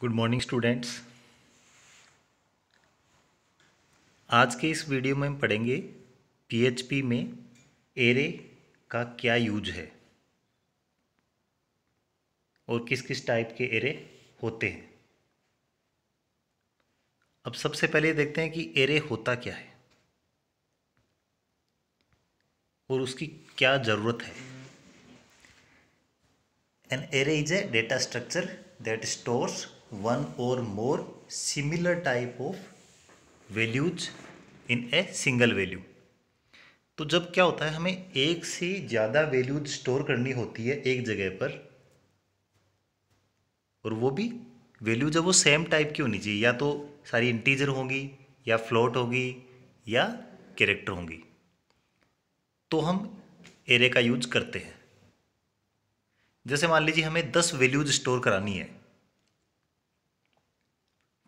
good morning students आज के इस वीडियो में हम पढ़ेंगे पीएचपी में एरे का क्या यूज है और किस किस टाइप के एरे होते हैं अब सबसे पहले देखते हैं कि एरे होता क्या है और उसकी क्या ज़रूरत है an array is a data structure that stores one or more similar type of values in a single value तो जब क्या होता है हमें एक से ज़्यादा वैल्यूज स्टोर करनी होती है एक जगह पर और वो भी वैल्यू जब वो सेम टाइप की होनी चाहिए या तो सारी इंटीजर होंगी या फ्लोट होगी या कैरेक्टर होंगी तो हम एरे का यूज करते हैं जैसे मान लीजिए हमें दस वैल्यूज स्टोर करानी है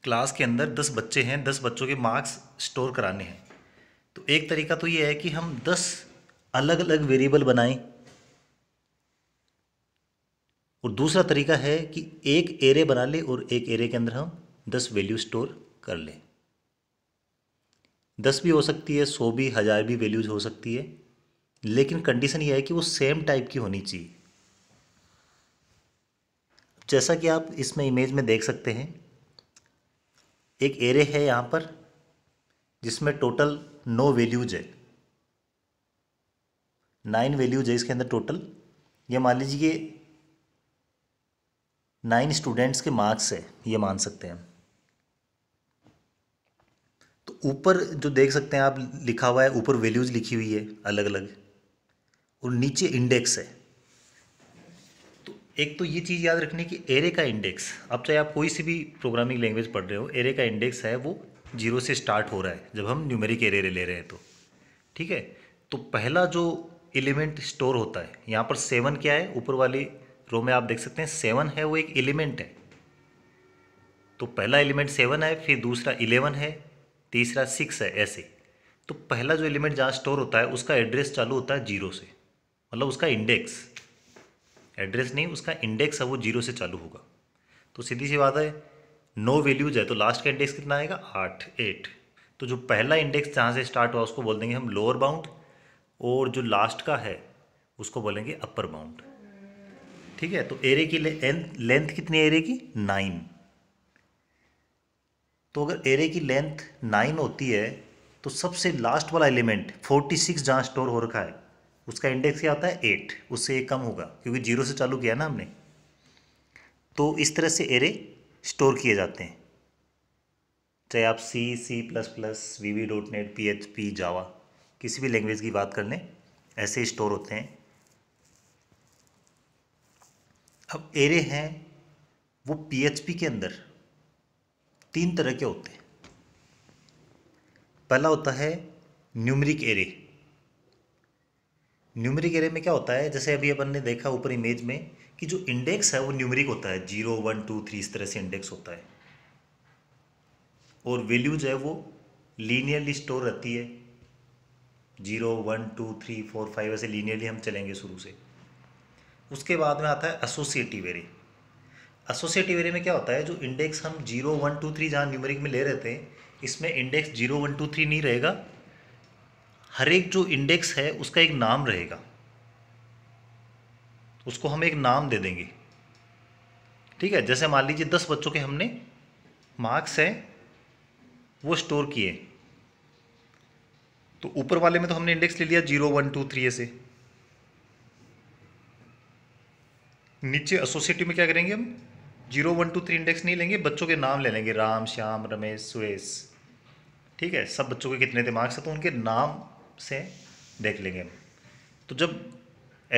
क्लास के अंदर दस बच्चे हैं दस बच्चों के मार्क्स स्टोर कराने हैं तो एक तरीका तो ये है कि हम दस अलग अलग वेरिएबल बनाएं और दूसरा तरीका है कि एक एरे बना लें और एक एरे के अंदर हम दस वैल्यू स्टोर कर लें दस भी हो सकती है सौ भी हज़ार भी वैल्यूज हो सकती है लेकिन कंडीशन ये है कि वो सेम टाइप की होनी चाहिए जैसा कि आप इसमें इमेज में देख सकते हैं एक एरे है यहाँ पर जिसमें टोटल नो वैल्यूज है नाइन वैल्यूज है इसके अंदर टोटल ये मान लीजिए नाइन स्टूडेंट्स के मार्क्स है ये मान सकते हैं हम तो ऊपर जो देख सकते हैं आप लिखा हुआ है ऊपर वैल्यूज लिखी हुई है अलग अलग और नीचे इंडेक्स है एक तो ये चीज़ याद रखनी कि एरे का इंडेक्स अब चाहे आप कोई सी भी प्रोग्रामिंग लैंग्वेज पढ़ रहे हो एरे का इंडेक्स है वो जीरो से स्टार्ट हो रहा है जब हम न्यूमेरिक एरे ले रहे हैं तो ठीक है तो पहला जो एलिमेंट स्टोर होता है यहाँ पर सेवन क्या है ऊपर वाली रो में आप देख सकते हैं सेवन है वो एक एलिमेंट है तो पहला एलिमेंट सेवन है फिर दूसरा इलेवन है तीसरा सिक्स है ऐसे तो पहला जो एलिमेंट जहाँ स्टोर होता है उसका एड्रेस चालू होता है जीरो से मतलब उसका इंडेक्स एड्रेस नहीं उसका इंडेक्स है वो जीरो से चालू होगा तो सीधी सी बात है नो वैल्यूज है तो लास्ट का इंडेक्स कितना आएगा आठ एट तो जो पहला इंडेक्स जहाँ से स्टार्ट हुआ उसको बोल देंगे हम लोअर बाउंड और जो लास्ट का है उसको बोलेंगे अपर बाउंड ठीक है तो एरे की लेंथ कितनी एरे की नाइन तो अगर एरे की लेंथ नाइन होती है तो सबसे लास्ट वाला एलिमेंट फोर्टी सिक्स जहाँ स्टोर हो रखा है उसका इंडेक्स क्या होता है एट उससे कम होगा क्योंकि जीरो से चालू किया ना हमने तो इस तरह से एरे स्टोर किए जाते हैं चाहे आप C C plus plus V V dot net P H P Java किसी भी लैंग्वेज की बात कर लें ऐसे स्टोर होते हैं अब एरे हैं वो पी एच पी के अंदर तीन तरह के होते हैं पहला होता है न्यूमरिक एरे न्यूमरिक एरे में क्या होता है जैसे अभी अपन ने देखा ऊपर इमेज में कि जो इंडेक्स है वो न्यूमरिक होता है जीरो वन टू थ्री इस तरह से इंडेक्स होता है और वैल्यू जो है वो लीनियरली स्टोर रहती है zero one two three four five ऐसे लीनियरली हम चलेंगे शुरू से उसके बाद में आता है एसोसिएटिव एरे एसोसिएटिव एरे में क्या होता है जो इंडेक्स हम जीरो वन टू थ्री जहाँ न्यूमरिक में ले रहे थे इसमें index zero one two three नहीं रहेगा हर एक जो इंडेक्स है उसका एक नाम रहेगा उसको हम एक नाम दे देंगे ठीक है जैसे मान लीजिए दस बच्चों के हमने मार्क्स हैं वो स्टोर किए तो ऊपर वाले में तो हमने इंडेक्स ले लिया जीरो वन टू थ्री ऐसे नीचे एसोसिएटिव में क्या करेंगे हम zero one two three index नहीं लेंगे बच्चों के नाम ले लेंगे राम श्याम रमेश सुरेश ठीक है सब बच्चों के कितने थे मार्क्स है तो उनके नाम से देख लेंगे हम तो जब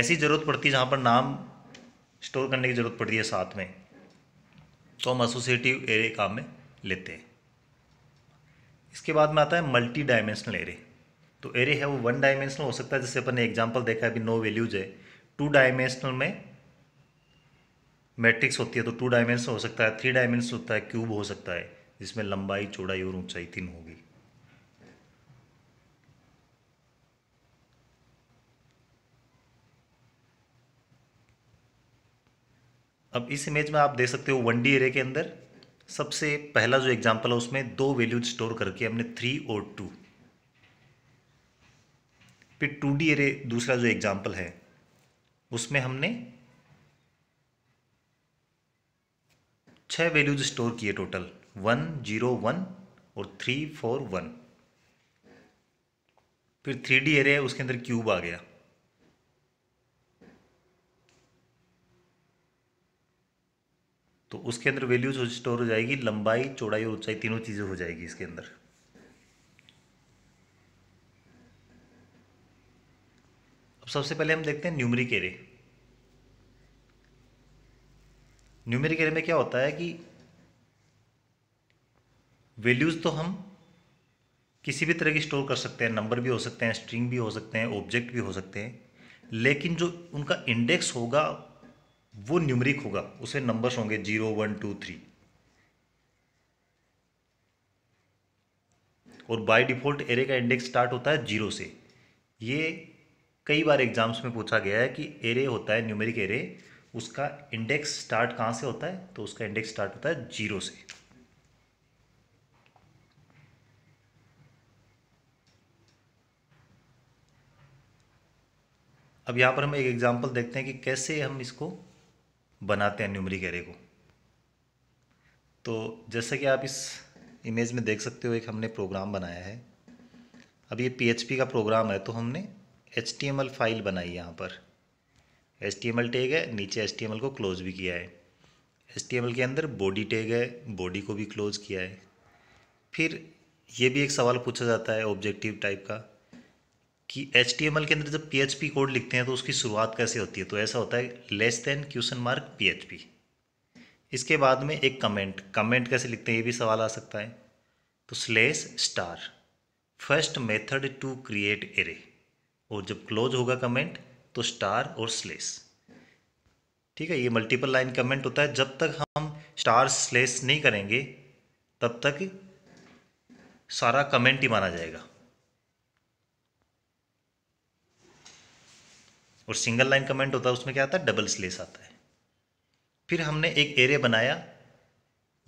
ऐसी ज़रूरत पड़ती है जहाँ पर नाम स्टोर करने की ज़रूरत पड़ती है साथ में तो हम एसोसिएटिव एरे काम में लेते हैं इसके बाद में आता है मल्टी डायमेंशनल एरे तो एरे है वो वन डायमेंशनल हो सकता है जैसे अपन ने एग्जाम्पल देखा है अभी नो वैल्यूज है टू डायमेंशनल में मैट्रिक्स होती है तो टू डायमेंशनल हो सकता है थ्री डायमेंशनल होता है क्यूब हो सकता है जिसमें लंबाई चौड़ाई और ऊंचाई तीन होगी अब इस इमेज में आप देख सकते हो वन डी एरे के अंदर सबसे पहला जो एग्जाम्पल है उसमें दो वैल्यूज स्टोर करके हमने थ्री और टू फिर टू डी एरे दूसरा जो एग्जाम्पल है उसमें हमने छह वैल्यूज स्टोर किए टोटल वन जीरो वन और थ्री फोर वन फिर थ्री डी एरे उसके अंदर क्यूब आ गया तो उसके अंदर वैल्यूज स्टोर हो जाएगी लंबाई चौड़ाई और ऊंचाई तीनों चीज़ें हो जाएगी इसके अंदर अब सबसे पहले हम देखते हैं न्यूमरी केरे न्यूमरी केरे में क्या होता है कि वैल्यूज तो हम किसी भी तरह की स्टोर कर सकते हैं नंबर भी हो सकते हैं स्ट्रिंग भी हो सकते हैं ऑब्जेक्ट भी हो सकते हैं लेकिन जो उनका इंडेक्स होगा वो न्यूमरिक होगा उसे नंबर्स होंगे जीरो वन टू थ्री और बाय डिफ़ॉल्ट एरे का इंडेक्स स्टार्ट होता है जीरो से ये कई बार एग्जाम्स में पूछा गया है कि एरे होता है न्यूमेरिक एरे उसका इंडेक्स स्टार्ट कहां से होता है तो उसका इंडेक्स स्टार्ट होता है जीरो से अब यहां पर हम एक एग्जाम्पल देखते हैं कि कैसे हम इसको बनाते हैं न्यूमरिक एरे को तो जैसा कि आप इस इमेज में देख सकते हो एक हमने प्रोग्राम बनाया है अब ये पी का प्रोग्राम है तो हमने एच फाइल बनाई यहाँ पर एच टैग है नीचे एच को क्लोज भी किया है एच के अंदर बॉडी टैग है बॉडी को भी क्लोज किया है फिर ये भी एक सवाल पूछा जाता है ऑब्जेक्टिव टाइप का कि एच के अंदर जब पी कोड लिखते हैं तो उसकी शुरुआत कैसे होती है तो ऐसा होता है less than question mark P इसके बाद में एक कमेंट कमेंट कैसे लिखते हैं ये भी सवाल आ सकता है तो slash star first method to create array और जब क्लोज होगा कमेंट तो स्टार और स्लेस ठीक है ये मल्टीपल लाइन कमेंट होता है जब तक हम स्टार स्लेस नहीं करेंगे तब तक सारा कमेंट ही माना जाएगा और सिंगल लाइन कमेंट होता है उसमें क्या आता है डबल स्लेस आता है फिर हमने एक एरे बनाया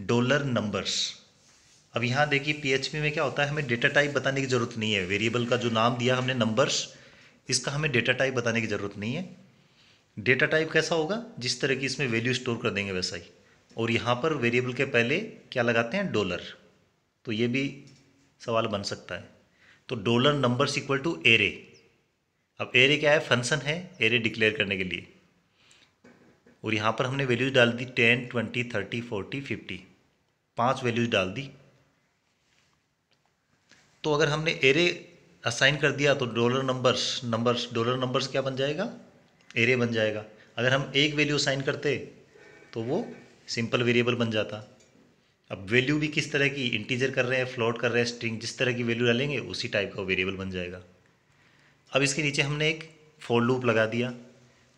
डॉलर नंबर्स अब यहाँ देखिए पीएचपी में क्या होता है हमें डेटा टाइप बताने की ज़रूरत नहीं है वेरिएबल का जो नाम दिया हमने नंबर्स इसका हमें डेटा टाइप बताने की ज़रूरत नहीं है डेटा टाइप कैसा होगा जिस तरह की इसमें वैल्यू स्टोर कर देंगे वैसा ही और यहाँ पर वेरिएबल के पहले क्या लगाते हैं डॉलर तो ये भी सवाल बन सकता है तो dollar numbers equal to array अब एरे क्या है फंक्शन है एरे डिक्लेयर करने के लिए और यहाँ पर हमने वैल्यूज डाल दी ten twenty thirty forty fifty पांच वैल्यूज डाल दी तो अगर हमने एरे असाइन कर दिया तो dollar numbers numbers dollar numbers क्या बन जाएगा एरे बन जाएगा अगर हम एक वैल्यू असाइन करते तो वो सिंपल वेरिएबल बन जाता अब वैल्यू भी किस तरह की इंटीजर कर रहे हैं फ्लोट कर रहे हैं स्ट्रिंग जिस तरह की वैल्यू डालेंगे उसी टाइप का वेरिएबल बन जाएगा अब इसके नीचे हमने एक फोर लूप लगा दिया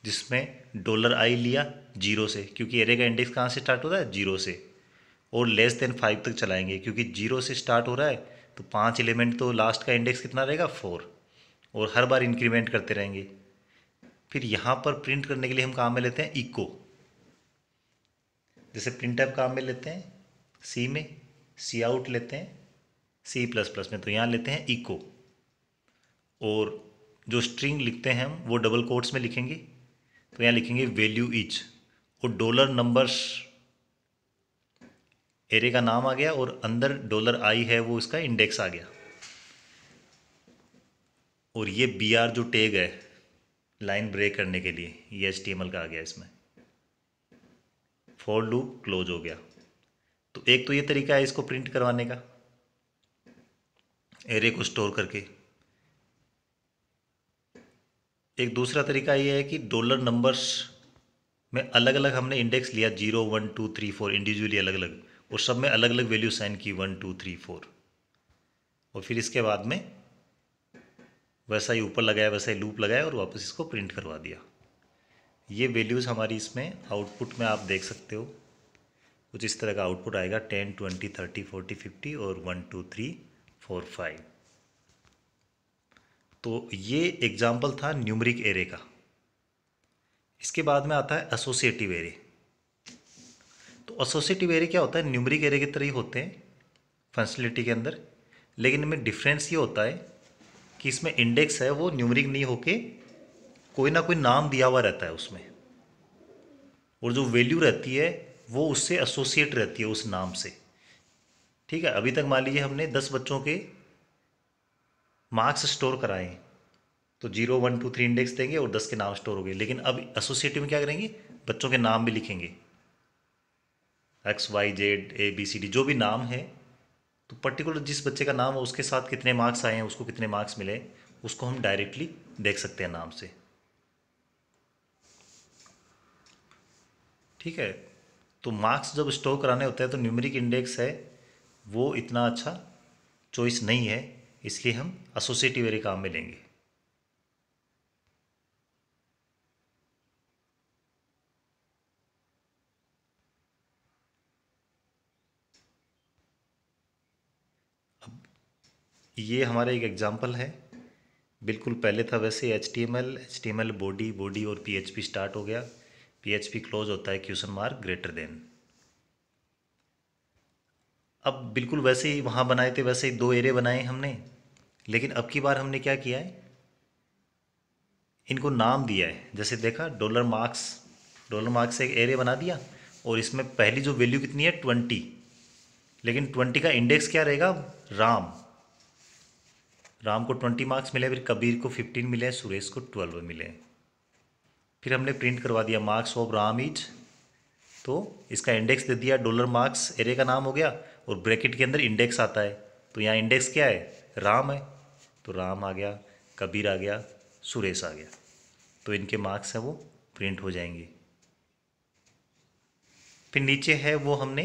जिसमें डॉलर आई लिया जीरो से क्योंकि एरे का इंडेक्स कहाँ से स्टार्ट हो रहा है जीरो से और लेस देन फाइव तक चलाएंगे क्योंकि जीरो से स्टार्ट हो रहा है तो पांच एलिमेंट तो लास्ट का इंडेक्स कितना रहेगा फोर और हर बार इंक्रीमेंट करते रहेंगे फिर यहाँ पर प्रिंट करने के लिए हम काम में लेते हैं इको जैसे प्रिंट अप काम में लेते हैं सी में सी आउट लेते हैं सी प्लस प्लस में तो यहाँ लेते हैं इको और जो स्ट्रिंग लिखते हैं हम वो डबल कोट्स में लिखेंगे तो यहाँ लिखेंगे वैल्यू ईच और डॉलर नंबर्स एरे का नाम आ गया और अंदर डॉलर आई है वो इसका इंडेक्स आ गया और ये बी आर जो टेग है लाइन ब्रेक करने के लिए ये एच का आ गया इसमें फॉर लूप क्लोज हो गया तो एक तो ये तरीका है इसको प्रिंट करवाने का एरे को स्टोर करके एक दूसरा तरीका ये है कि डॉलर नंबर्स में अलग अलग हमने इंडेक्स लिया zero one two three four individually अलग अलग और सब में अलग अलग वैल्यू साइन की वन टू थ्री फोर और फिर इसके बाद में वैसा ही ऊपर लगाया वैसा ही लूप लगाया और वापस इसको प्रिंट करवा दिया ये वैल्यूज़ हमारी इसमें आउटपुट में आप देख सकते हो कुछ इस तरह का आउटपुट आएगा ten twenty thirty forty fifty और one two three four five तो ये एग्जाम्पल था न्यूमरिक एरे का इसके बाद में आता है एसोसिएटिव एरे तो एसोसिएटिव एरे क्या होता है न्यूमरिक एरे की तरह ही होते हैं फंक्शनलिटी के अंदर लेकिन इनमें डिफरेंस ये होता है कि इसमें इंडेक्स है वो न्यूमरिक नहीं होके कोई ना कोई नाम दिया हुआ रहता है उसमें और जो वैल्यू रहती है वो उससे एसोसिएट रहती है उस नाम से ठीक है अभी तक मान लीजिए हमने दस बच्चों के मार्क्स स्टोर कराएं तो zero one two three index देंगे और दस के नाम स्टोर हो गए लेकिन अब एसोसिएटिव में क्या करेंगे बच्चों के नाम भी लिखेंगे X Y Z A B C D जो भी नाम है तो पर्टिकुलर जिस बच्चे का नाम हो उसके साथ कितने मार्क्स आए हैं उसको कितने मार्क्स मिले उसको हम डायरेक्टली देख सकते हैं नाम से ठीक है तो मार्क्स जब स्टोर कराने होते हैं तो न्यूमेरिक इंडेक्स है वो इतना अच्छा चॉइस नहीं है इसलिए हम एसोसिएटिव एरे काम में लेंगे अब ये हमारा एक एग्जांपल है बिल्कुल पहले था वैसे H T M L H T M L body body और पी एच पी स्टार्ट हो गया पी एच पी क्लोज होता है क्वेश्चन मार्क ग्रेटर देन अब बिल्कुल वैसे ही वहाँ बनाए थे वैसे ही दो एरे बनाए हमने लेकिन अब की बार हमने क्या किया है इनको नाम दिया है जैसे देखा डॉलर मार्क्स डॉलर मार्क्स एक एरे बना दिया और इसमें पहली जो वैल्यू कितनी है ट्वेंटी लेकिन ट्वेंटी का इंडेक्स क्या रहेगा राम राम को ट्वेंटी मार्क्स मिले फिर कबीर को फिफ्टीन मिले सुरेश को ट्वेल्व मिले फिर हमने प्रिंट करवा दिया मार्क्स ऑफ राम इज तो इसका इंडेक्स दे दिया डॉलर मार्क्स एरे का नाम हो गया और ब्रैकेट के अंदर इंडेक्स आता है तो यहाँ इंडेक्स क्या है राम है तो राम आ गया कबीर आ गया सुरेश आ गया तो इनके मार्क्स हैं वो प्रिंट हो जाएंगे फिर नीचे है वो हमने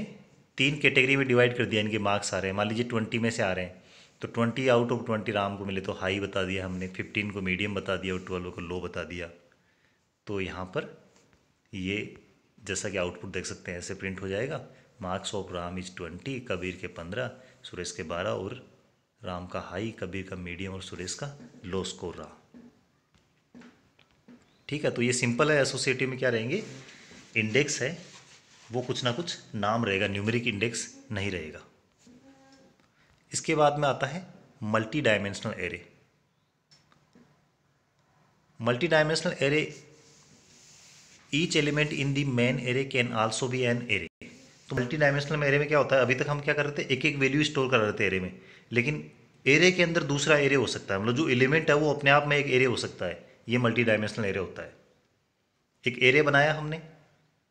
तीन कैटेगरी में डिवाइड कर दिया इनके मार्क्स आ रहे हैं मान लीजिए ट्वेंटी में से आ रहे हैं तो twenty out of twenty Ram को मिले तो हाई बता दिया हमने फिफ्टीन को मीडियम बता दिया और ट्वेल्व को लो बता दिया तो यहाँ पर ये जैसा कि आउटपुट देख सकते हैं ऐसे प्रिंट हो जाएगा marks of Ram is twenty Kabir के पंद्रह सुरेश के बारह और राम का हाई कबीर का मीडियम और सुरेश का लो स्कोर रहा ठीक है तो ये सिंपल है एसोसिएटिव में क्या रहेंगे इंडेक्स है वो कुछ ना कुछ नाम रहेगा न्यूमेरिक इंडेक्स नहीं रहेगा इसके बाद में आता है multi dimensional array multi dimensional array each element in the main array can also be an array तो मल्टी डायमेंशनल एरे में क्या होता है अभी तक हम क्या कर रहे थे एक एक वैल्यू स्टोर कर रहे थे एरे में लेकिन एरे के अंदर दूसरा एरे हो सकता है मतलब जो एलिमेंट है वो अपने आप में एक एरे हो सकता है ये मल्टी डायमेंशनल एरे होता है एक एरे बनाया हमने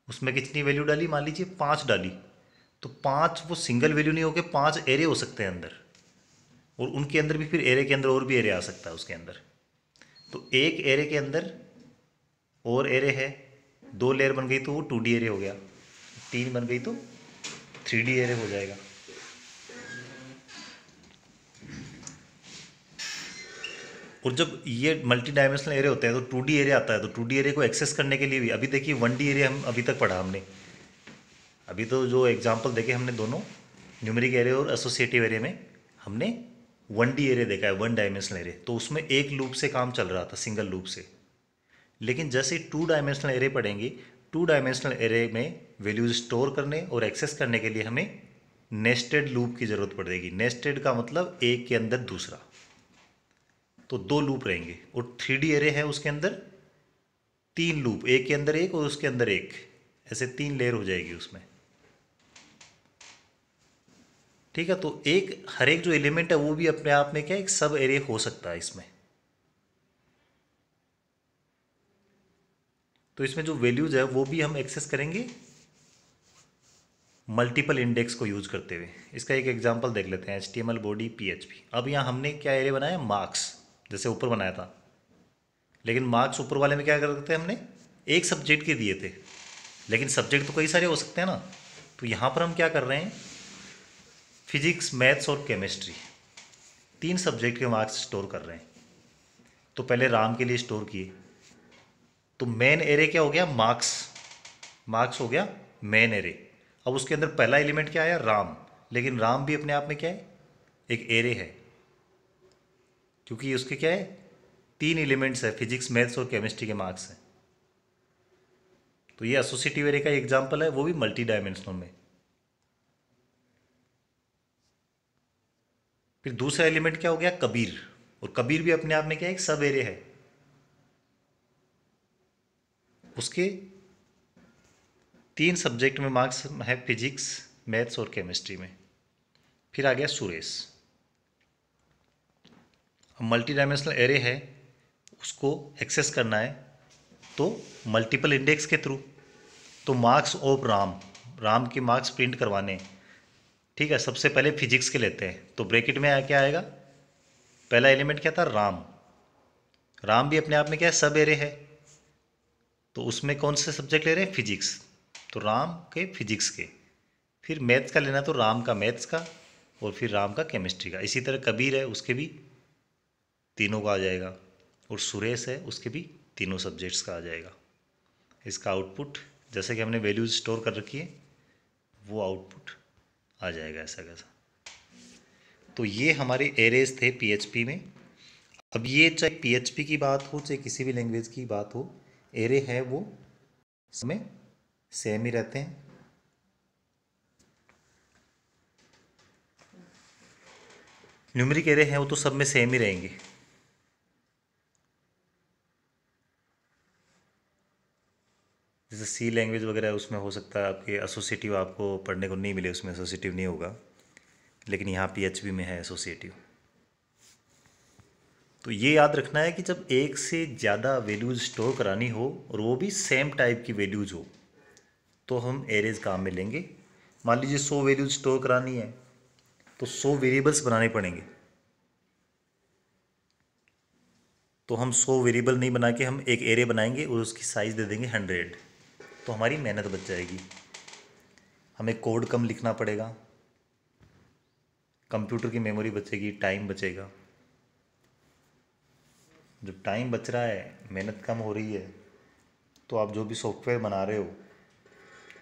उसमें कितनी वैल्यू डाली मान लीजिए पाँच डाली तो पाँच वो सिंगल वैल्यू नहीं होकर पाँच एरे हो सकते हैं अंदर और उनके अंदर भी फिर एरे के अंदर और भी एरे आ सकता है उसके अंदर तो एक एरे के अंदर और एरे है दो लेयर बन गई तो वो टू डी एरे हो गया तीन बन गई तो थ्री डी एरे हो जाएगा और जब ये मल्टी डायमेंशनल एरिया होता है तो टू एरिया आता है तो टू एरिया को एक्सेस करने के लिए भी अभी देखिए वन एरिया हम अभी तक पढ़ा हमने अभी तो जो एग्जाम्पल देखे हमने दोनों न्यूमेरिक एरिया और एसोसिएटिव एरिया में हमने वन डी एरिया देखा है वन डायमेंशनल एरिया तो उसमें एक लूप से काम चल रहा था सिंगल लूप से लेकिन जैसे टू डायमेंशनल एरिया पढ़ेंगे टू डायमेंशनल एरिया में वैल्यूज स्टोर करने और एक्सेस करने के लिए हमें नेस्टेड लूप की ज़रूरत पड़ेगी नेस्टेड का मतलब एक के अंदर दूसरा तो दो लूप रहेंगे और थ्री डी एरे है उसके अंदर तीन लूप एक के अंदर एक और उसके अंदर एक ऐसे तीन लेयर हो जाएगी उसमें ठीक है तो एक हर एक जो एलिमेंट है वो भी अपने आप में क्या एक सब एरे हो सकता है इसमें तो इसमें जो वैल्यूज है वो भी हम एक्सेस करेंगे मल्टीपल इंडेक्स को यूज करते हुए इसका एक एग्जांपल देख लेते हैं H T M L body P H P अब यहाँ हमने क्या एरे बनाया मार्क्स जैसे ऊपर बनाया था लेकिन मार्क्स ऊपर वाले में क्या करते हैं हमने एक सब्जेक्ट के दिए थे लेकिन सब्जेक्ट तो कई सारे हो सकते हैं ना तो यहाँ पर हम क्या कर रहे हैं फिजिक्स मैथ्स और केमिस्ट्री तीन सब्जेक्ट के मार्क्स स्टोर कर रहे हैं तो पहले राम के लिए स्टोर किए तो मेन एरे क्या हो गया मार्क्स मार्क्स हो गया मेन एरे अब उसके अंदर पहला एलिमेंट क्या आया राम लेकिन राम भी अपने आप में क्या है एक एरे है क्योंकि उसके क्या है तीन एलिमेंट्स है फिजिक्स मैथ्स और केमिस्ट्री के मार्क्स हैं तो ये एसोसिएटिव एरे का एग्जाम्पल है वो भी मल्टी डायमेंशनल में फिर दूसरा एलिमेंट क्या हो गया कबीर और कबीर भी अपने आप में क्या है एक सब एरे है उसके तीन सब्जेक्ट में मार्क्स है फिजिक्स मैथ्स और केमिस्ट्री में फिर आ गया सुरेश मल्टी डायमेंशनल एरे है उसको एक्सेस करना है तो मल्टीपल इंडेक्स के थ्रू तो मार्क्स ऑफ राम राम के मार्क्स प्रिंट करवाने ठीक है सबसे पहले फिजिक्स के लेते हैं तो ब्रैकेट में आया क्या आएगा पहला एलिमेंट क्या था राम राम भी अपने आप में क्या है सब एरे है तो उसमें कौन से सब्जेक्ट ले रहे हैं फिजिक्स तो राम के फिजिक्स के फिर मैथ्स का लेना तो राम का मैथ्स का और फिर राम का केमिस्ट्री का इसी तरह कबीर है उसके भी तीनों का आ जाएगा और सुरेश है उसके भी तीनों सब्जेक्ट्स का आ जाएगा इसका आउटपुट जैसे कि हमने वैल्यूज स्टोर कर रखी है वो आउटपुट आ जाएगा ऐसा कैसा तो ये हमारे एरेज थे पीएचपी में अब ये चाहे पीएचपी की बात हो चाहे किसी भी लैंग्वेज की बात हो एरे है वो समय सेम ही रहते हैं न्यूमरिक एरे हैं वो तो सब में सेम ही रहेंगे सी लैंग्वेज वगैरह उसमें हो सकता है आपके एसोसिएटिव आपको पढ़ने को नहीं मिले उसमें एसोसिएटिव नहीं होगा लेकिन यहाँ बी में है एसोसिएटिव तो ये याद रखना है कि जब एक से ज़्यादा वैल्यूज स्टोर करानी हो और वो भी सेम टाइप की वैल्यूज हो तो हम एरेज काम में लेंगे मान लीजिए सौ वैल्यूज स्टोर करानी है तो सौ वेरिएबल्स बनाने पड़ेंगे तो हम सौ वेरिएबल नहीं बना के हम एक एरे बनाएंगे और उसकी साइज़ दे देंगे हंड्रेड तो हमारी मेहनत बच जाएगी हमें कोड कम लिखना पड़ेगा कंप्यूटर की मेमोरी बचेगी टाइम बचेगा जब टाइम बच रहा है मेहनत कम हो रही है तो आप जो भी सॉफ्टवेयर बना रहे हो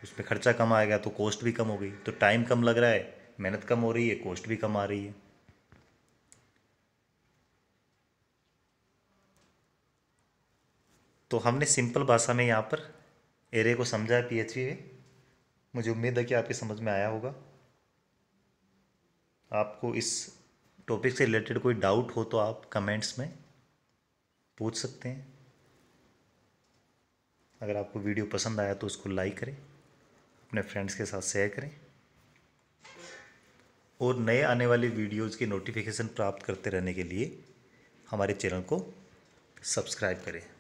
उसमें खर्चा कम आएगा तो कॉस्ट भी कम हो गई तो टाइम कम लग रहा है मेहनत कम हो रही है कॉस्ट भी कम आ रही है तो हमने सिंपल भाषा में यहाँ पर एरे को समझा है पीएचपी में मुझे उम्मीद है कि आपके समझ में आया होगा आपको इस टॉपिक से रिलेटेड कोई डाउट हो तो आप कमेंट्स में पूछ सकते हैं अगर आपको वीडियो पसंद आया तो उसको लाइक करें अपने फ्रेंड्स के साथ शेयर करें और नए आने वाले वीडियोज़ की नोटिफिकेशन प्राप्त करते रहने के लिए हमारे चैनल को सब्सक्राइब करें